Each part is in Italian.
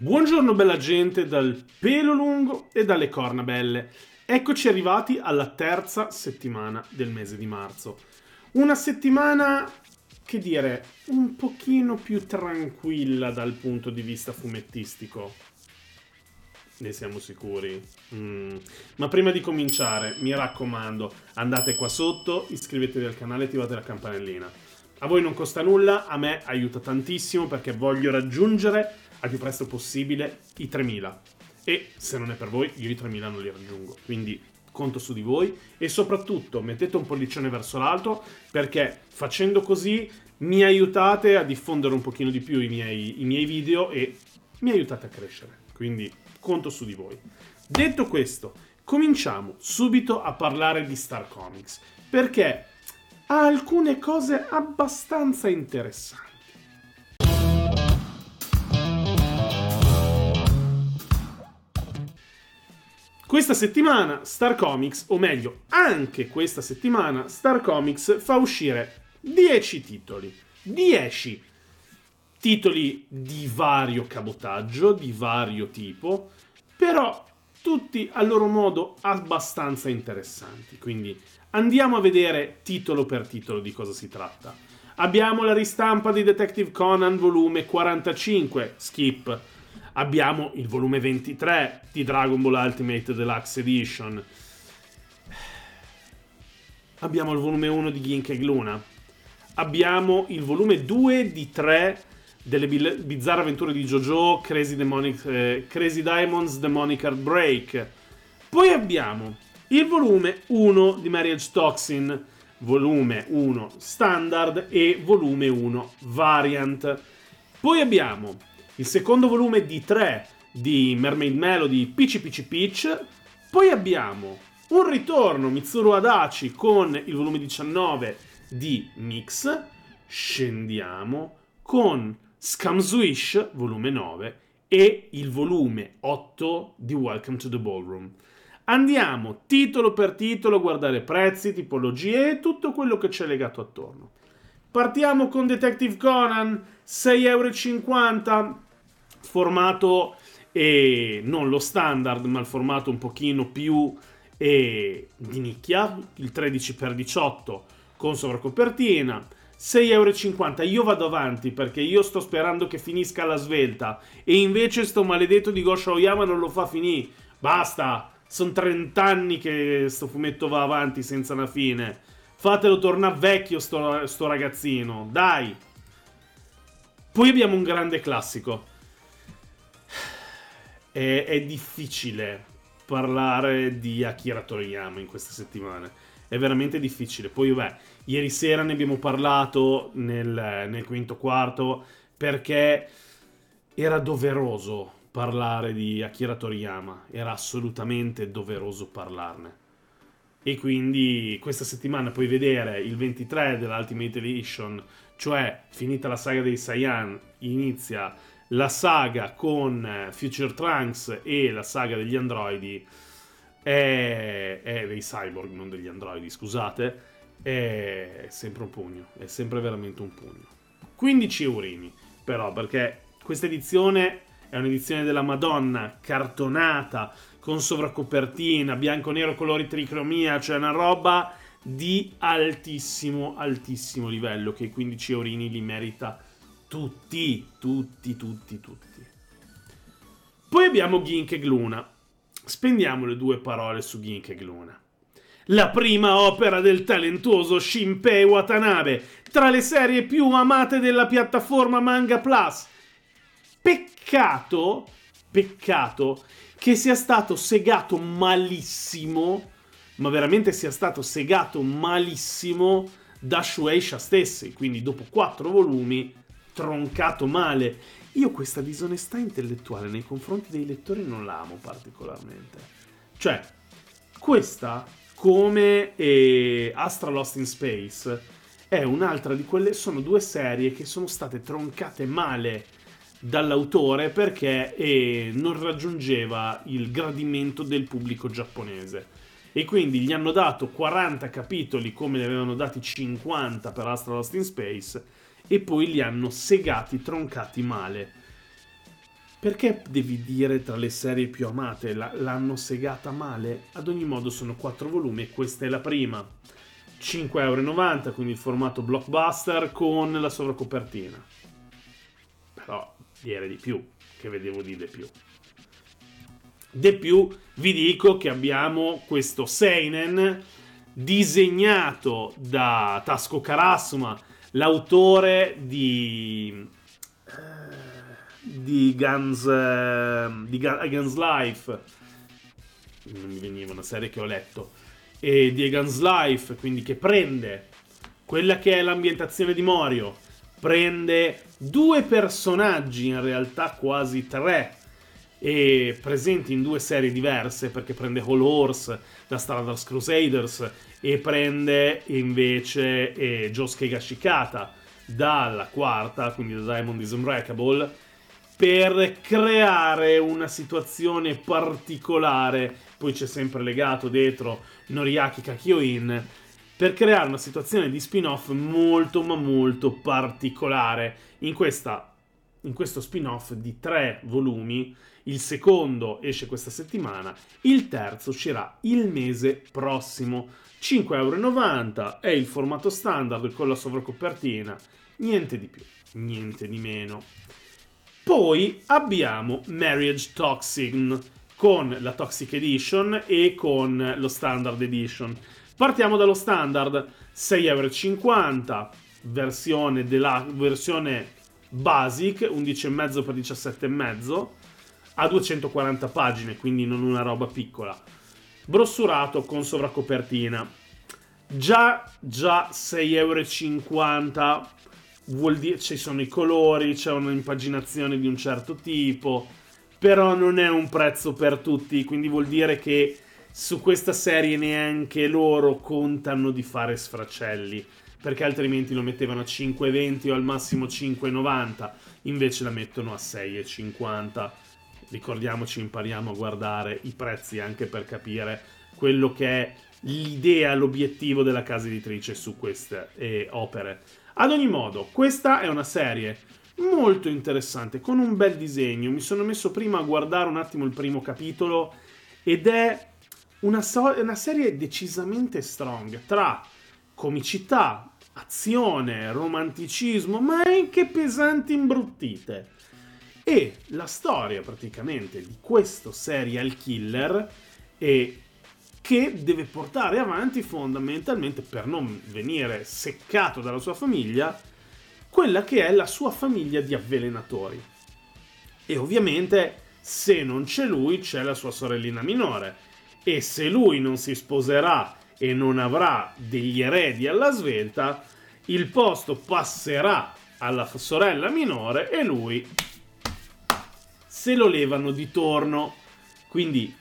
Buongiorno bella gente dal pelo lungo e dalle corna belle. Eccoci arrivati alla terza settimana del mese di marzo. Una settimana, che dire, un pochino più tranquilla dal punto di vista fumettistico. Ne siamo sicuri. Mm. Ma prima di cominciare, mi raccomando, andate qua sotto, iscrivetevi al canale e attivate la campanellina. A voi non costa nulla, a me aiuta tantissimo perché voglio raggiungere al più presto possibile i 3000. E se non è per voi, io i 3000 non li raggiungo. Quindi conto su di voi e soprattutto mettete un pollicione verso l'alto perché facendo così mi aiutate a diffondere un pochino di più i miei, i miei video e mi aiutate a crescere. Quindi conto su di voi. Detto questo, cominciamo subito a parlare di Star Comics perché ha alcune cose abbastanza interessanti. Questa settimana Star Comics, o meglio, anche questa settimana Star Comics fa uscire 10 titoli. 10 titoli di vario cabotaggio, di vario tipo, però tutti a loro modo abbastanza interessanti. Quindi andiamo a vedere titolo per titolo di cosa si tratta. Abbiamo la ristampa di Detective Conan volume 45, skip abbiamo il volume 23 di Dragon Ball Ultimate Deluxe Edition. Abbiamo il volume 1 di Ginkeg Luna. Abbiamo il volume 2 di 3 delle bizzarre avventure di JoJo, Crazy, Demonic, eh, Crazy Diamonds, Demonic Heartbreak. Poi abbiamo il volume 1 di Marriage Toxin, volume 1 standard e volume 1 variant. Poi abbiamo il secondo volume di 3 di Mermaid Melody Peachy Peachy Peach, poi abbiamo un ritorno Mitsuru Adachi con il volume 19 di Mix, scendiamo con Scamswish volume 9 e il volume 8 di Welcome to the Ballroom. Andiamo titolo per titolo a guardare prezzi, tipologie e tutto quello che c'è legato attorno. Partiamo con Detective Conan, 6,50€ formato eh, non lo standard, ma il formato un pochino più eh, di nicchia, il 13x18 con sovracopertina. 6,50 euro. Io vado avanti perché io sto sperando che finisca la svelta. E invece sto maledetto di Gosha Oyama non lo fa finire. Basta. Sono 30 anni che sto fumetto va avanti senza una fine. Fatelo tornare vecchio sto, sto ragazzino. Dai. Poi abbiamo un grande classico è, è difficile parlare di Akira Toriyama in queste settimane. È veramente difficile. Poi, vabbè, ieri sera ne abbiamo parlato nel, nel quinto quarto perché era doveroso parlare di Akira Toriyama, era assolutamente doveroso parlarne. E quindi questa settimana puoi vedere il 23 dell'Ultimate Edition, cioè finita la saga dei Saiyan, inizia la saga con eh, Future Trunks e la saga degli androidi è, è dei cyborg, non degli androidi, scusate, è sempre un pugno, è sempre veramente un pugno. 15 eurini però perché questa edizione è un'edizione della Madonna, cartonata, con sovracopertina, bianco-nero, colori tricromia, cioè una roba di altissimo, altissimo livello che 15 eurini li merita tutti, tutti, tutti, tutti. Poi abbiamo Gink e Gluna. Spendiamo le due parole su Gink e Gluna. La prima opera del talentuoso Shinpei Watanabe, tra le serie più amate della piattaforma Manga Plus. Peccato, peccato che sia stato segato malissimo, ma veramente sia stato segato malissimo da Shueisha stessi, quindi dopo quattro volumi troncato male. Io questa disonestà intellettuale nei confronti dei lettori non la amo particolarmente. Cioè, questa, come eh, Astra Lost in Space, è un'altra di quelle... Sono due serie che sono state troncate male dall'autore perché eh, non raggiungeva il gradimento del pubblico giapponese. E quindi gli hanno dato 40 capitoli come ne avevano dati 50 per Astra Lost in Space e poi li hanno segati, troncati male. Perché devi dire tra le serie più amate la, l'hanno segata male? Ad ogni modo sono quattro volumi e questa è la prima. 5,90€, quindi il formato blockbuster con la sovracopertina. Però vi era di più, che vedevo di De più. De più vi dico che abbiamo questo Seinen disegnato da Tasco Karasuma l'autore di eh, di Guns eh, di Guns Life non mi veniva una serie che ho letto e di Guns Life quindi che prende quella che è l'ambientazione di Morio prende due personaggi in realtà quasi tre e presenti in due serie diverse perché prende Hall Horse da Stardust Crusaders e prende invece eh, Josuke Gashikata dalla quarta, quindi da Diamond is Unbreakable, per creare una situazione particolare, poi c'è sempre legato dietro Noriaki Kakyoin, per creare una situazione di spin-off molto ma molto particolare. In questa in questo spin-off di tre volumi. Il secondo esce questa settimana, il terzo uscirà il mese prossimo. 5,90€ è il formato standard con la sovracopertina, niente di più, niente di meno. Poi abbiamo Marriage Toxin con la Toxic Edition e con lo Standard Edition. Partiamo dallo standard 6,50€, versione, della, versione Basic 11,5 per 17,5 a 240 pagine, quindi non una roba piccola. Brossurato con sovracopertina. Già, già 6,50€ vuol dire ci sono i colori, c'è un'impaginazione di un certo tipo, però non è un prezzo per tutti, quindi vuol dire che su questa serie neanche loro contano di fare sfracelli perché altrimenti lo mettevano a 5,20 o al massimo 5,90, invece la mettono a 6,50. Ricordiamoci, impariamo a guardare i prezzi anche per capire quello che è l'idea, l'obiettivo della casa editrice su queste eh, opere. Ad ogni modo, questa è una serie molto interessante, con un bel disegno. Mi sono messo prima a guardare un attimo il primo capitolo ed è una, so- una serie decisamente strong tra comicità, azione, romanticismo, ma anche pesanti imbruttite. E la storia praticamente di questo serial killer è che deve portare avanti fondamentalmente per non venire seccato dalla sua famiglia quella che è la sua famiglia di avvelenatori. E ovviamente se non c'è lui c'è la sua sorellina minore e se lui non si sposerà e non avrà degli eredi alla svelta, il posto passerà alla sorella minore e lui se lo levano di torno. Quindi,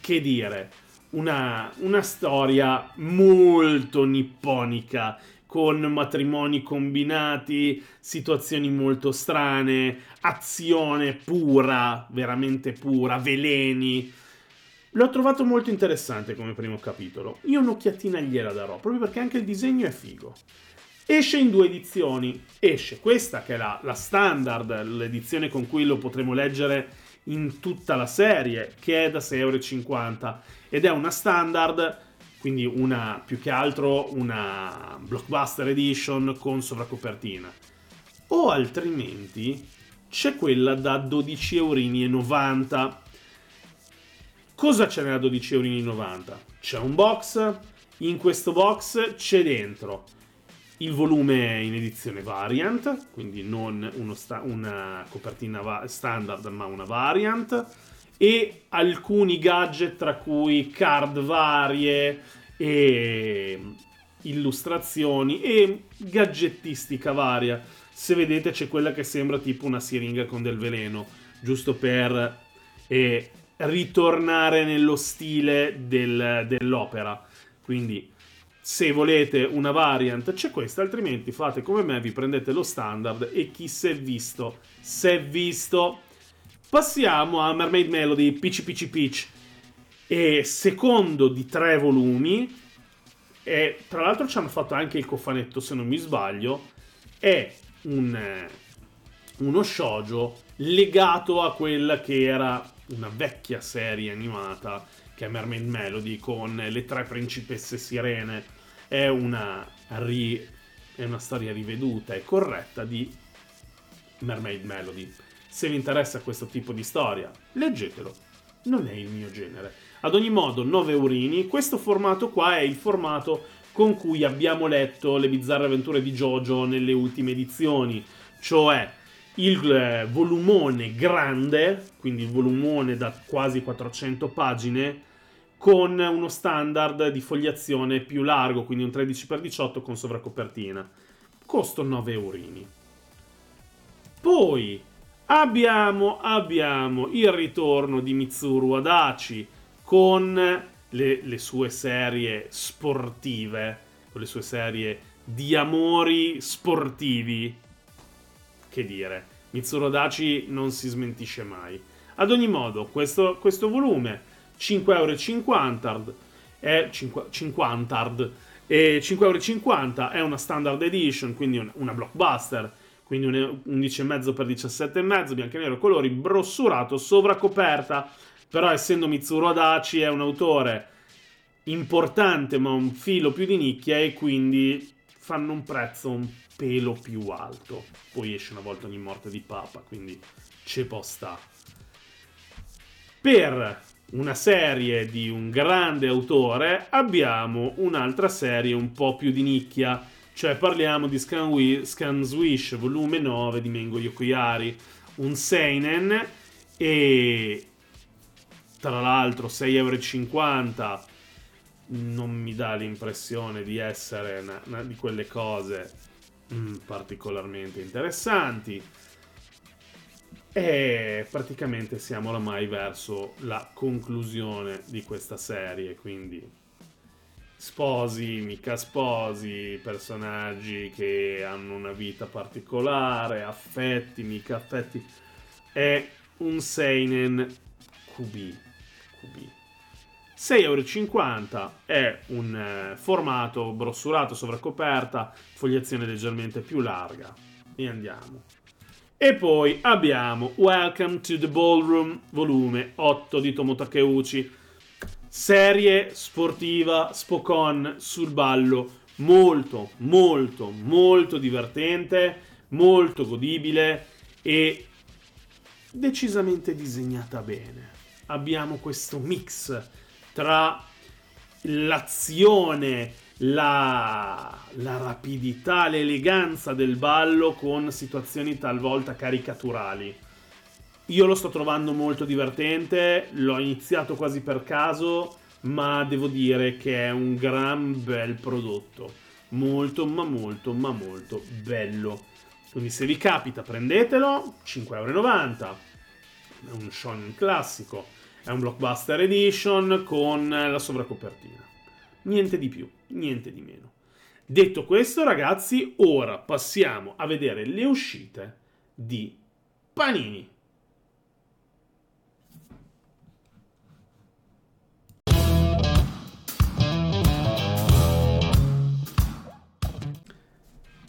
che dire, una, una storia molto nipponica con matrimoni combinati, situazioni molto strane, azione pura, veramente pura, veleni, L'ho trovato molto interessante come primo capitolo. Io un'occhiatina gliela darò, proprio perché anche il disegno è figo. Esce in due edizioni. Esce questa, che è la, la standard, l'edizione con cui lo potremo leggere in tutta la serie, che è da 6,50€. Ed è una standard, quindi una, più che altro una blockbuster edition con sovracopertina. O altrimenti c'è quella da 12,90€ Cosa c'è nella 12,90 euro? C'è un box, in questo box c'è dentro il volume in edizione variant, quindi non sta- una copertina va- standard ma una variant, e alcuni gadget tra cui card varie e illustrazioni e gadgettistica varia. Se vedete c'è quella che sembra tipo una siringa con del veleno, giusto per eh, ritornare nello stile del, dell'opera. Quindi, se volete una variant, c'è questa, altrimenti fate come me, vi prendete lo standard e chi si è visto, si è visto. Passiamo a Mermaid Melody, Peach Peach Peach, E secondo di tre volumi, e tra l'altro ci hanno fatto anche il cofanetto, se non mi sbaglio, è un, eh, uno shoujo legato a quella che era una vecchia serie animata che è Mermaid Melody con le tre principesse sirene. È una, ri... è una storia riveduta e corretta di Mermaid Melody. Se vi interessa questo tipo di storia, leggetelo. Non è il mio genere. Ad ogni modo, 9 urini. Questo formato qua è il formato con cui abbiamo letto le bizzarre avventure di JoJo nelle ultime edizioni. Cioè, il eh, volumone grande, quindi il volumone da quasi 400 pagine, con uno standard di fogliazione più largo, quindi un 13x18 con sovracopertina. Costo 9 eurini. Poi abbiamo, abbiamo il ritorno di Mitsuru Adachi con le, le sue serie sportive, con le sue serie di amori sportivi che dire, Mitsuro Daci non si smentisce mai. Ad ogni modo, questo, questo volume, 5,50€, è, 5, 50, è 5,50€, è una standard edition, quindi una, una blockbuster, quindi un 11,5x17,5, bianco e nero, colori, brossurato, sovracoperta, però essendo Mitsuro Daci è un autore importante ma un filo più di nicchia e quindi fanno un prezzo un pelo più alto. Poi esce una volta ogni morte di Papa, quindi ce può sta. Per una serie di un grande autore abbiamo un'altra serie un po' più di nicchia, cioè parliamo di Scan volume 9 di Mengo Yokoyari, un seinen e tra l'altro 6,50€ non mi dà l'impressione di essere una, una di quelle cose Mm, particolarmente interessanti. E praticamente siamo ormai verso la conclusione di questa serie, quindi sposi, mica sposi, personaggi che hanno una vita particolare, affetti, mica affetti. È un Seinen QB. QB 6,50€ è un eh, formato brossurato, sovraccoperta, fogliazione leggermente più larga. E andiamo. E poi abbiamo Welcome to the Ballroom, volume 8 di Tomo Takeuchi. Serie sportiva Spokon sul ballo molto, molto, molto divertente, molto godibile e decisamente disegnata bene. Abbiamo questo mix tra l'azione, la, la rapidità, l'eleganza del ballo con situazioni talvolta caricaturali. Io lo sto trovando molto divertente, l'ho iniziato quasi per caso, ma devo dire che è un gran bel prodotto. Molto, ma molto, ma molto bello. Quindi se vi capita prendetelo, 5,90€, è un shonen classico. È un blockbuster edition con la sovracopertina. Niente di più, niente di meno. Detto questo, ragazzi, ora passiamo a vedere le uscite di Panini.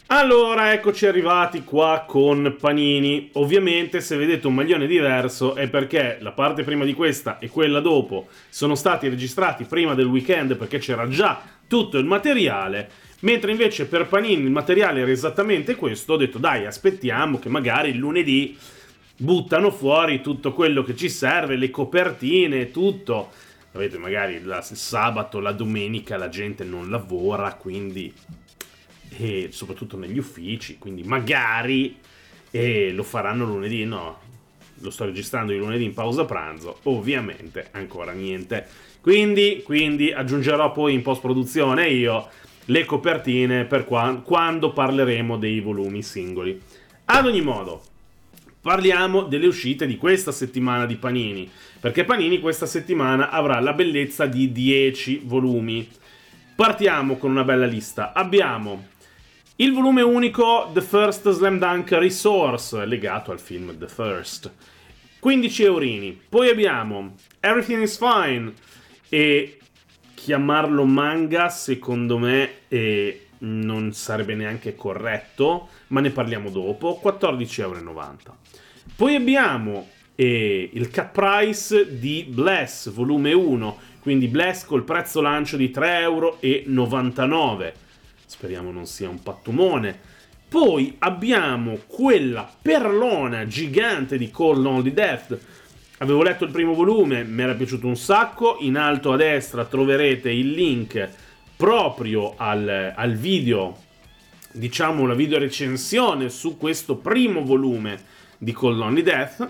Allora, eccoci arrivati qua con Panini. Ovviamente, se vedete un maglione diverso è perché la parte prima di questa e quella dopo sono stati registrati prima del weekend perché c'era già tutto il materiale. Mentre invece per Panini il materiale era esattamente questo, ho detto dai, aspettiamo che magari il lunedì buttano fuori tutto quello che ci serve, le copertine, tutto. Sapete, magari il sabato, la domenica la gente non lavora, quindi e soprattutto negli uffici, quindi magari eh, lo faranno lunedì, no, lo sto registrando il lunedì in pausa pranzo, ovviamente ancora niente. Quindi, quindi aggiungerò poi in post produzione io le copertine per qua- quando parleremo dei volumi singoli. Ad ogni modo, parliamo delle uscite di questa settimana di Panini, perché Panini questa settimana avrà la bellezza di 10 volumi. Partiamo con una bella lista. Abbiamo il volume unico The First Slam Dunk Resource, legato al film The First. 15 eurini. Poi abbiamo Everything is Fine e chiamarlo manga secondo me eh, non sarebbe neanche corretto, ma ne parliamo dopo. 14,90 euro. Poi abbiamo eh, il cut price di Bless volume 1, quindi Bless col prezzo lancio di 3,99 euro speriamo non sia un pattumone. Poi abbiamo quella perlona gigante di Call Only Death. Avevo letto il primo volume, mi era piaciuto un sacco. In alto a destra troverete il link proprio al, al video, diciamo la video recensione su questo primo volume di Call Only Death.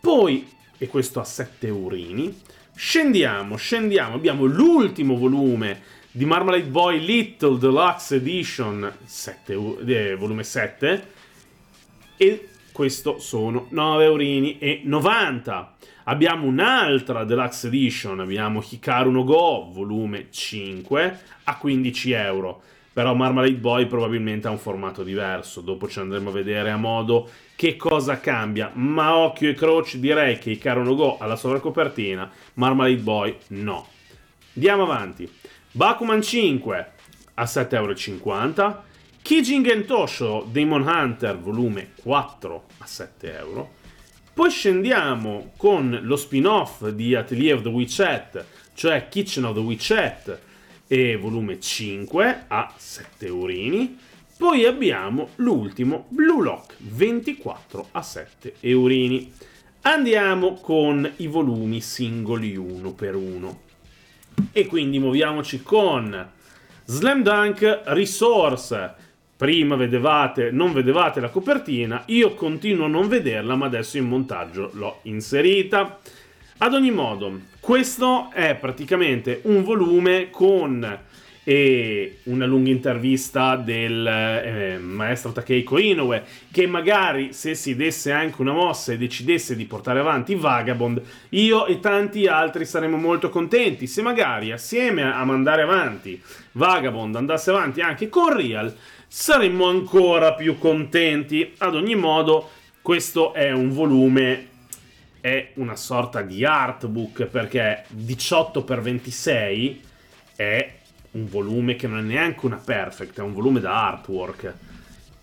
Poi, e questo a sette urini, scendiamo, scendiamo, abbiamo l'ultimo volume di Marmalade Boy Little Deluxe Edition 7, eh, volume 7 e questo sono 9 eurini e 90. Abbiamo un'altra Deluxe Edition, abbiamo Hikaru no Go, volume 5, a 15 euro. Però Marmalade Boy probabilmente ha un formato diverso, dopo ci andremo a vedere a modo che cosa cambia. Ma occhio e croce direi che Hikaru no Go ha la sovracopertina, Marmalade Boy no. Andiamo avanti. Bakuman 5 a 7,50€, Kijingen Tosho Demon Hunter volume 4 a 7€, poi scendiamo con lo spin-off di Atelier of the Witchet, cioè Kitchen of the Witchet e volume 5 a 7 eurini. Poi abbiamo l'ultimo Blue Lock 24 a 7 eurini. Andiamo con i volumi singoli uno per uno. E quindi muoviamoci con Slam Dunk Resource. Prima vedevate, non vedevate la copertina, io continuo a non vederla, ma adesso in montaggio l'ho inserita. Ad ogni modo, questo è praticamente un volume con e una lunga intervista del eh, maestro Takeiko Inoue che magari se si desse anche una mossa e decidesse di portare avanti Vagabond io e tanti altri saremmo molto contenti se magari assieme a mandare avanti Vagabond andasse avanti anche con Real saremmo ancora più contenti ad ogni modo questo è un volume è una sorta di artbook perché 18x26 è un volume che non è neanche una perfect, è un volume da artwork,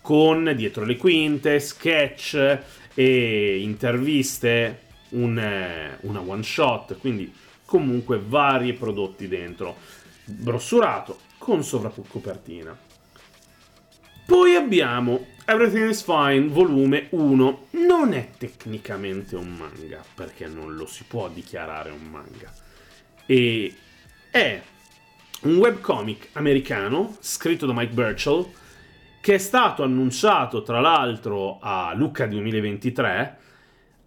con dietro le quinte, sketch e interviste, un, eh, una one shot, quindi comunque vari prodotti dentro, brossurato con sovracopertina. Poi abbiamo Everything is Fine, volume 1. Non è tecnicamente un manga, perché non lo si può dichiarare un manga. E è un webcomic americano scritto da Mike Burchell che è stato annunciato tra l'altro a Lucca 2023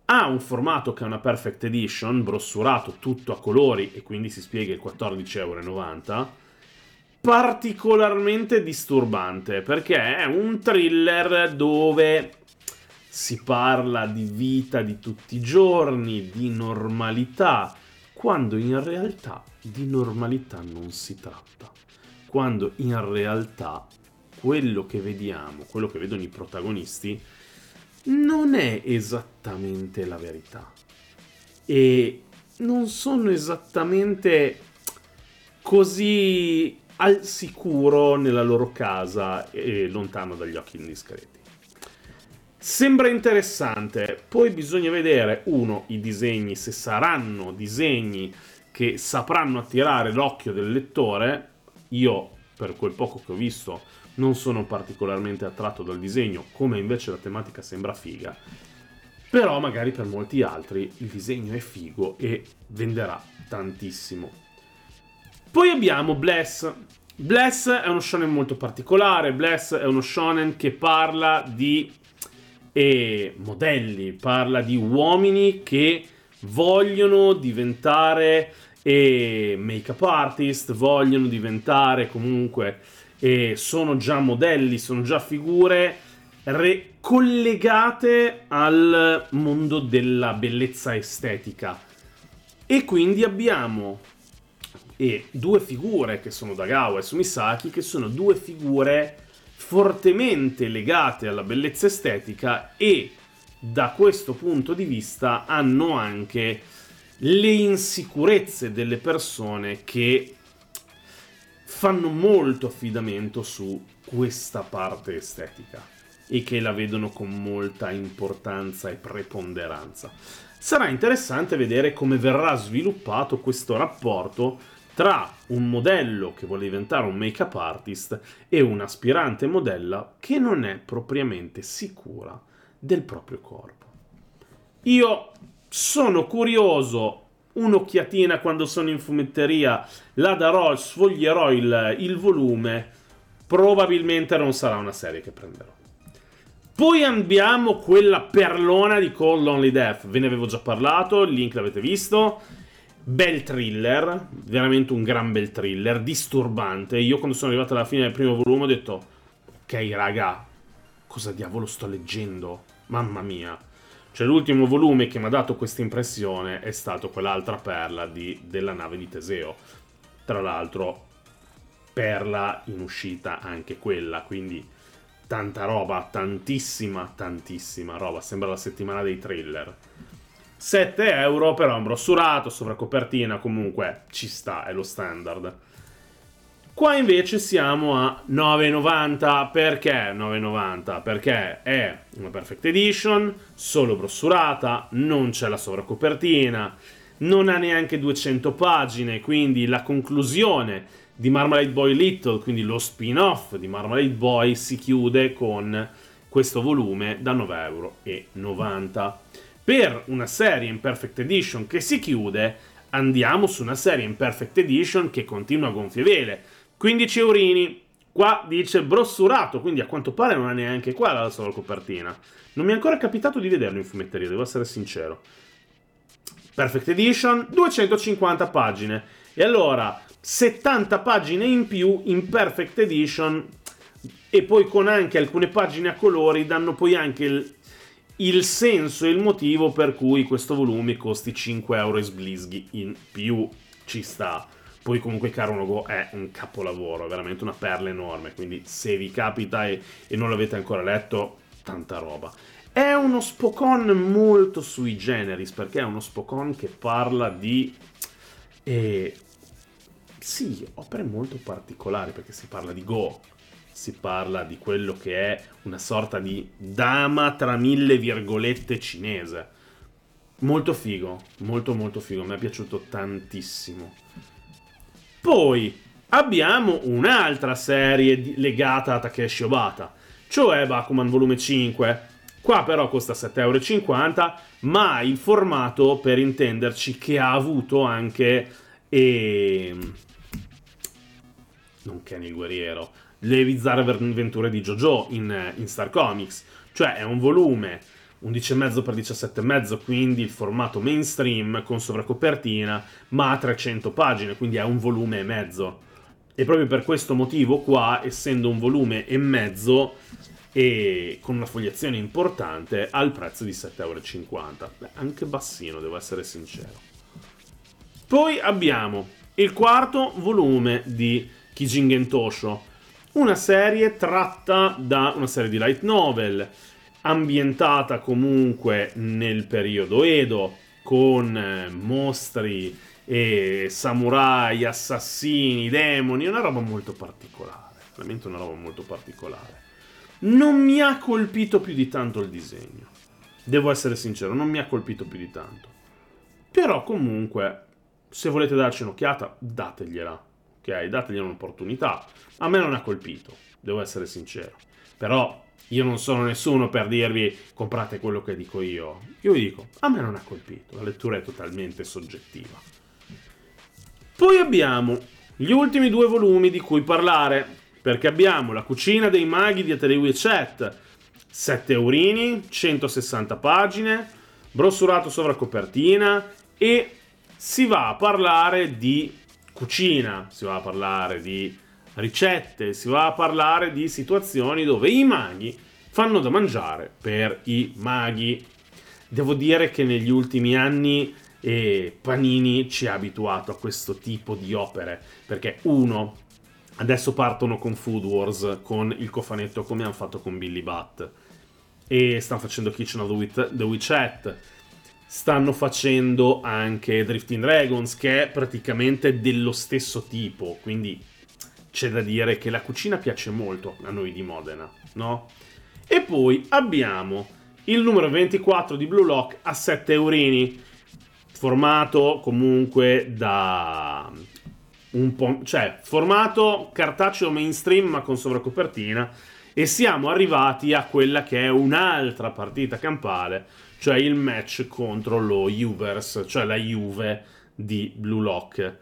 ha un formato che è una perfect edition brossurato tutto a colori e quindi si spiega il 14,90€ particolarmente disturbante perché è un thriller dove si parla di vita di tutti i giorni, di normalità, quando in realtà di normalità non si tratta, quando in realtà quello che vediamo, quello che vedono i protagonisti, non è esattamente la verità. E non sono esattamente così al sicuro nella loro casa e lontano dagli occhi indiscreti. Sembra interessante, poi bisogna vedere, uno, i disegni, se saranno disegni che sapranno attirare l'occhio del lettore. Io, per quel poco che ho visto, non sono particolarmente attratto dal disegno, come invece la tematica sembra figa. Però magari per molti altri il disegno è figo e venderà tantissimo. Poi abbiamo Bless. Bless è uno shonen molto particolare, Bless è uno shonen che parla di e modelli, parla di uomini che vogliono diventare eh, make-up artist, vogliono diventare comunque, eh, sono già modelli, sono già figure re- collegate al mondo della bellezza estetica. E quindi abbiamo e due figure che sono Dagawa e Sumisaki, che sono due figure fortemente legate alla bellezza estetica e da questo punto di vista hanno anche le insicurezze delle persone che fanno molto affidamento su questa parte estetica e che la vedono con molta importanza e preponderanza. Sarà interessante vedere come verrà sviluppato questo rapporto tra un modello che vuole diventare un make-up artist e un aspirante modella che non è propriamente sicura del proprio corpo. Io sono curioso, un'occhiatina quando sono in fumetteria, la darò, sfoglierò il, il volume, probabilmente non sarà una serie che prenderò. Poi abbiamo quella perlona di Call Only Death, ve ne avevo già parlato, il link l'avete visto Bel thriller, veramente un gran bel thriller, disturbante. Io quando sono arrivato alla fine del primo volume ho detto, ok raga, cosa diavolo sto leggendo? Mamma mia. Cioè l'ultimo volume che mi ha dato questa impressione è stato quell'altra perla di, della nave di Teseo. Tra l'altro, perla in uscita anche quella, quindi tanta roba, tantissima, tantissima roba. Sembra la settimana dei thriller. 7 euro però è un brossurato, sovracopertina, comunque ci sta, è lo standard. Qua invece siamo a 9,90 perché 9,90? Perché è una perfect edition, solo brossurata, non c'è la sovracopertina, non ha neanche 200 pagine, quindi la conclusione di Marmalade Boy Little, quindi lo spin-off di Marmalade Boy si chiude con questo volume da 9,90 euro per una serie in Perfect Edition che si chiude, andiamo su una serie in Perfect Edition che continua a gonfie vele. 15 eurini. Qua dice brossurato, quindi a quanto pare non è neanche qua la sola copertina. Non mi è ancora capitato di vederlo in fumetteria, devo essere sincero. Perfect Edition, 250 pagine. E allora, 70 pagine in più in Perfect Edition e poi con anche alcune pagine a colori danno poi anche il il senso e il motivo per cui questo volume costi 5 euro e sblisghi in più. Ci sta. Poi comunque Caronogo è un capolavoro, è veramente una perla enorme, quindi se vi capita e, e non l'avete ancora letto, tanta roba. È uno spocon molto sui generis, perché è uno spocon che parla di... Eh, sì, opere molto particolari, perché si parla di Go, si parla di quello che è una sorta di dama tra mille virgolette cinese. Molto figo, molto molto figo, mi è piaciuto tantissimo. Poi abbiamo un'altra serie legata a Takeshi Obata, cioè Bakuman volume 5. Qua però costa 7,50€, ma il formato, per intenderci, che ha avuto anche... E... Ehm, non Kenny Guerriero, le bizzarre avventure di JoJo in, in Star Comics. Cioè è un volume 11,5x17,5, quindi il formato mainstream con sovracopertina, ma a 300 pagine, quindi è un volume e mezzo. E proprio per questo motivo qua, essendo un volume e mezzo e con una fogliazione importante, al prezzo di 7,50€. Beh, anche bassino, devo essere sincero. Poi abbiamo il quarto volume di Kijingen Tosho, una serie tratta da una serie di light novel, ambientata comunque nel periodo Edo, con eh, mostri e samurai, assassini, demoni, una roba molto particolare, veramente una roba molto particolare. Non mi ha colpito più di tanto il disegno, devo essere sincero, non mi ha colpito più di tanto. Però comunque, se volete darci un'occhiata, dategliela ok? Dategli un'opportunità. A me non ha colpito, devo essere sincero. Però io non sono nessuno per dirvi comprate quello che dico io. Io vi dico, a me non ha colpito, la lettura è totalmente soggettiva. Poi abbiamo gli ultimi due volumi di cui parlare, perché abbiamo La cucina dei maghi di Atelier Chat, 7 urini, 160 pagine, brossurato sovra copertina e si va a parlare di cucina, si va a parlare di ricette, si va a parlare di situazioni dove i maghi fanno da mangiare per i maghi. Devo dire che negli ultimi anni eh, Panini ci ha abituato a questo tipo di opere, perché uno, adesso partono con Food Wars, con il cofanetto come hanno fatto con Billy Bat, e stanno facendo Kitchen of the, Witch- the Witchette, stanno facendo anche Drifting Dragons, che è praticamente dello stesso tipo, quindi c'è da dire che la cucina piace molto a noi di Modena, no? E poi abbiamo il numero 24 di Blue Lock a 7 eurini, formato comunque da un po', cioè formato cartaceo mainstream ma con sovracopertina e siamo arrivati a quella che è un'altra partita campale cioè il match contro lo Juvers, cioè la Juve di Blue Lock.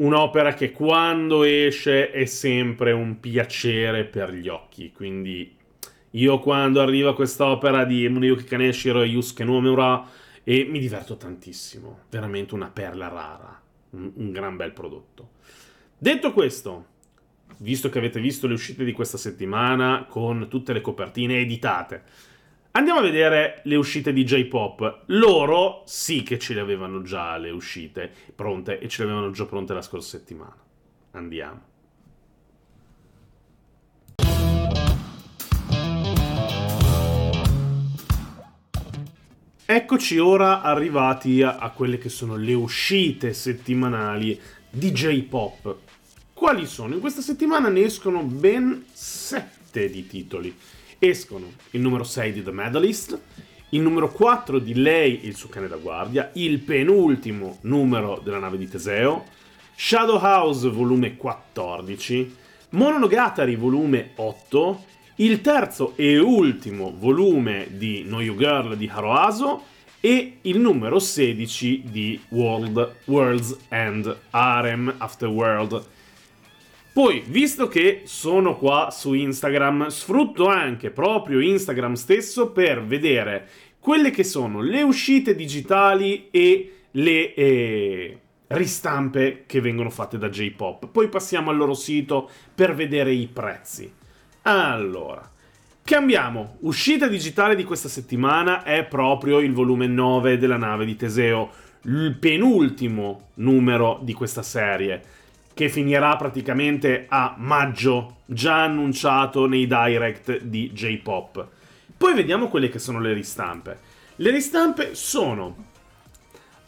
Un'opera che quando esce è sempre un piacere per gli occhi, quindi io quando arrivo arriva quest'opera di Muneyuki Kaneshiro e Yusuke Nomura e mi diverto tantissimo, veramente una perla rara, un, un gran bel prodotto. Detto questo, visto che avete visto le uscite di questa settimana con tutte le copertine editate, Andiamo a vedere le uscite di J-Pop. Loro sì che ce le avevano già le uscite pronte e ce le avevano già pronte la scorsa settimana. Andiamo. Eccoci ora arrivati a, quelle che sono le uscite settimanali di J-Pop. Quali sono? In questa settimana ne escono ben 7 di titoli. Escono il numero 6 di The Medalist, il numero 4 di Lei e il suo cane da guardia, il penultimo numero della nave di Teseo, Shadow House volume 14, Mononogatari volume 8, il terzo e ultimo volume di No You Girl di Haroaso e il numero 16 di World, World's End, Harem After World. Poi, visto che sono qua su Instagram, sfrutto anche proprio Instagram stesso per vedere quelle che sono le uscite digitali e le eh, ristampe che vengono fatte da J-Pop. Poi passiamo al loro sito per vedere i prezzi. Allora, cambiamo. Uscita digitale di questa settimana è proprio il volume 9 della nave di Teseo, il penultimo numero di questa serie che finirà praticamente a maggio, già annunciato nei direct di J-Pop. Poi vediamo quelle che sono le ristampe. Le ristampe sono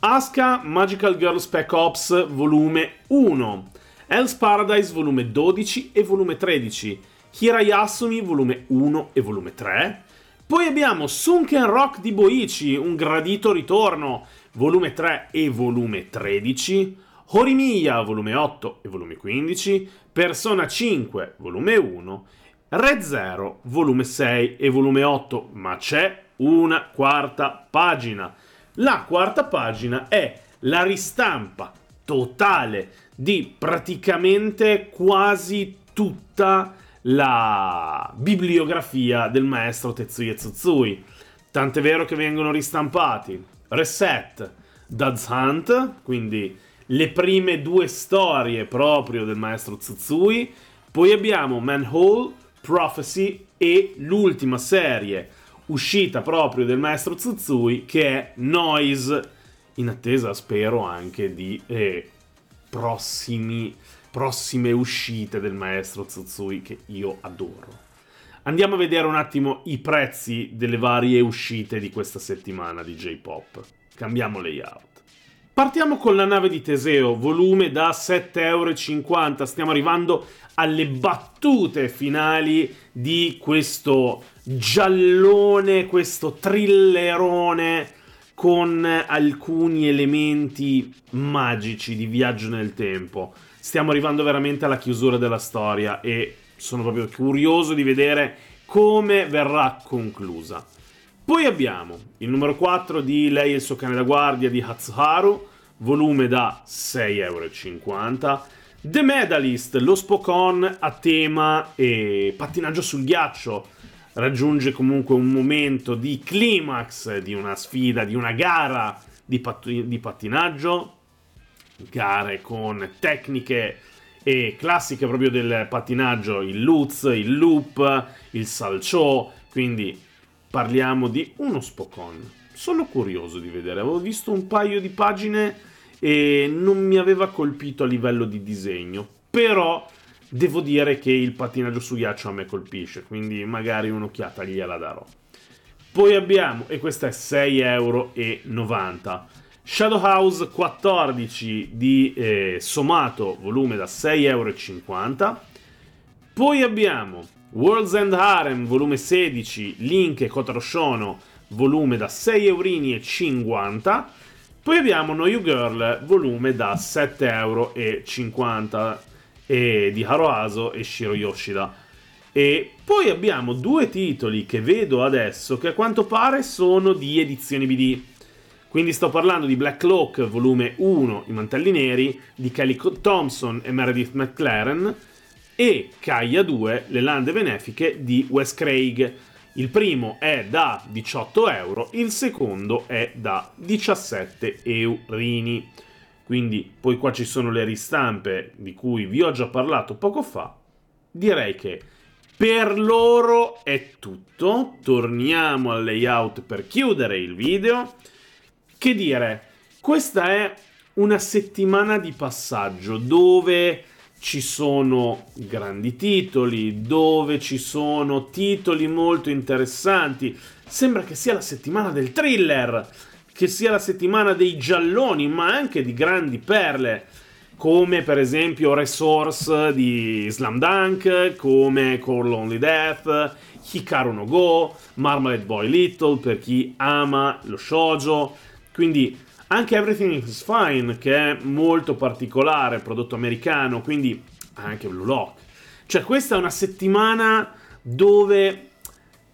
Asuka Magical Girl Spec Ops volume 1, Hell's Paradise volume 12 e volume 13, Hirayasumi volume 1 e volume 3. Poi abbiamo Sunken Rock di Boichi, un gradito ritorno, volume 3 e volume 13. Horimiya volume 8 e volume 15, Persona 5 volume 1, Re Zero volume 6 e volume 8, ma c'è una quarta pagina. La quarta pagina è la ristampa totale di praticamente quasi tutta la bibliografia del maestro Tetsuya Tsutsui. Tant'è vero che vengono ristampati Reset, Dad's Hunt, quindi le prime due storie proprio del maestro Tsutsui. Poi abbiamo Manhole, Prophecy e l'ultima serie uscita proprio del maestro Tsutsui che è Noise, in attesa spero anche di eh, prossimi, prossime uscite del maestro Tsutsui che io adoro. Andiamo a vedere un attimo i prezzi delle varie uscite di questa settimana di J-Pop. Cambiamo layout. Partiamo con la nave di Teseo, volume da 7,50€. Stiamo arrivando alle battute finali di questo giallone, questo thrillerone con alcuni elementi magici di viaggio nel tempo. Stiamo arrivando veramente alla chiusura della storia e sono proprio curioso di vedere come verrà conclusa. Poi abbiamo il numero 4 di Lei e il suo cane da guardia di Hatsuharu, volume da 6,50€. The Medalist, lo spocon a tema e pattinaggio sul ghiaccio, raggiunge comunque un momento di climax di una sfida, di una gara di, pat- di pattinaggio, gare con tecniche e classiche proprio del pattinaggio, il Lutz, il loop, il salciò, quindi parliamo di uno Spokon. Sono curioso di vedere, avevo visto un paio di pagine e non mi aveva colpito a livello di disegno, però devo dire che il pattinaggio su ghiaccio a me colpisce, quindi magari un'occhiata gliela darò. Poi abbiamo, e questa è 6,90 euro, Shadow House 14 di eh, Somato, volume da 6,50 euro. Poi abbiamo World's End Harem, volume 16, Link e Kotaro Shono, volume da 6,50 euro. Poi abbiamo No You Girl, volume da 7,50 euro di Haroaso e Shiro Yoshida. E poi abbiamo due titoli che vedo adesso che a quanto pare sono di edizioni BD. Quindi sto parlando di Black Clock, volume 1, I Mantelli Neri, di Kelly Thompson e Meredith McLaren, e Caia 2, le lande benefiche di Wes Craig. Il primo è da 18 euro, il secondo è da 17 eurini. Quindi poi qua ci sono le ristampe di cui vi ho già parlato poco fa. Direi che per loro è tutto. Torniamo al layout per chiudere il video. Che dire, questa è una settimana di passaggio dove ci sono grandi titoli, dove ci sono titoli molto interessanti. Sembra che sia la settimana del thriller, che sia la settimana dei gialloni, ma anche di grandi perle, come per esempio Resource di Slam Dunk, come Core Lonely Death, Hikaru no Go, Marmalade Boy Little per chi ama lo shoujo. Quindi anche Everything is Fine, che è molto particolare, prodotto americano, quindi anche Blue Lock. Cioè, questa è una settimana dove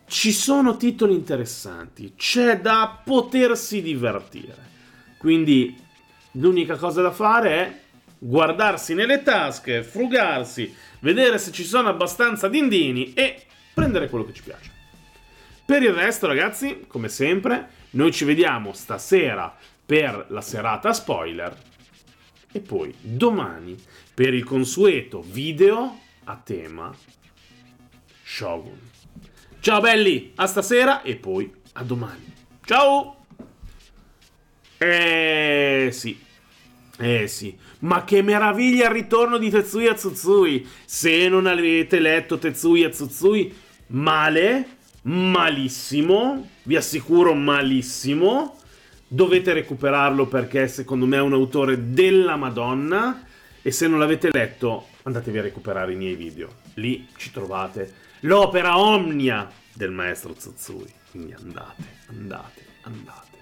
ci sono titoli interessanti, c'è da potersi divertire. Quindi l'unica cosa da fare è guardarsi nelle tasche, frugarsi, vedere se ci sono abbastanza dindini e prendere quello che ci piace. Per il resto, ragazzi, come sempre, noi ci vediamo stasera per la serata spoiler e poi domani per il consueto video a tema Shogun. Ciao belli, a stasera e poi a domani. Ciao! Eh sì. Eh sì, ma che meraviglia il ritorno di Tetsuya Tsutsui! Se non avete letto Tetsuya Tsutsui, male, malissimo, vi assicuro malissimo dovete recuperarlo perché secondo me è un autore della Madonna e se non l'avete letto andatevi a recuperare i miei video. Lì ci trovate l'opera omnia del maestro Zazzui. Quindi andate, andate, andate.